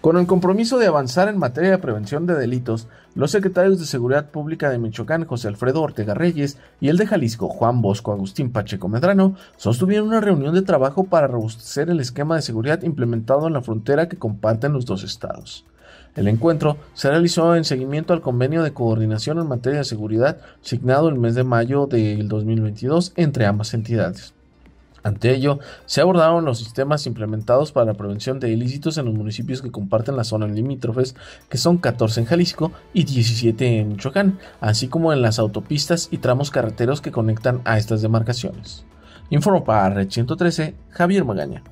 Con el compromiso de avanzar en materia de prevención de delitos, los secretarios de Seguridad Pública de Michoacán, José Alfredo Ortega Reyes, y el de Jalisco, Juan Bosco Agustín Pacheco Medrano, sostuvieron una reunión de trabajo para robustecer el esquema de seguridad implementado en la frontera que comparten los dos estados. El encuentro se realizó en seguimiento al convenio de coordinación en materia de seguridad signado el mes de mayo del 2022 entre ambas entidades. Ante ello, se abordaron los sistemas implementados para la prevención de ilícitos en los municipios que comparten las zonas limítrofes, que son 14 en Jalisco y 17 en Michoacán, así como en las autopistas y tramos carreteros que conectan a estas demarcaciones. Informo para Red 113, Javier Magaña.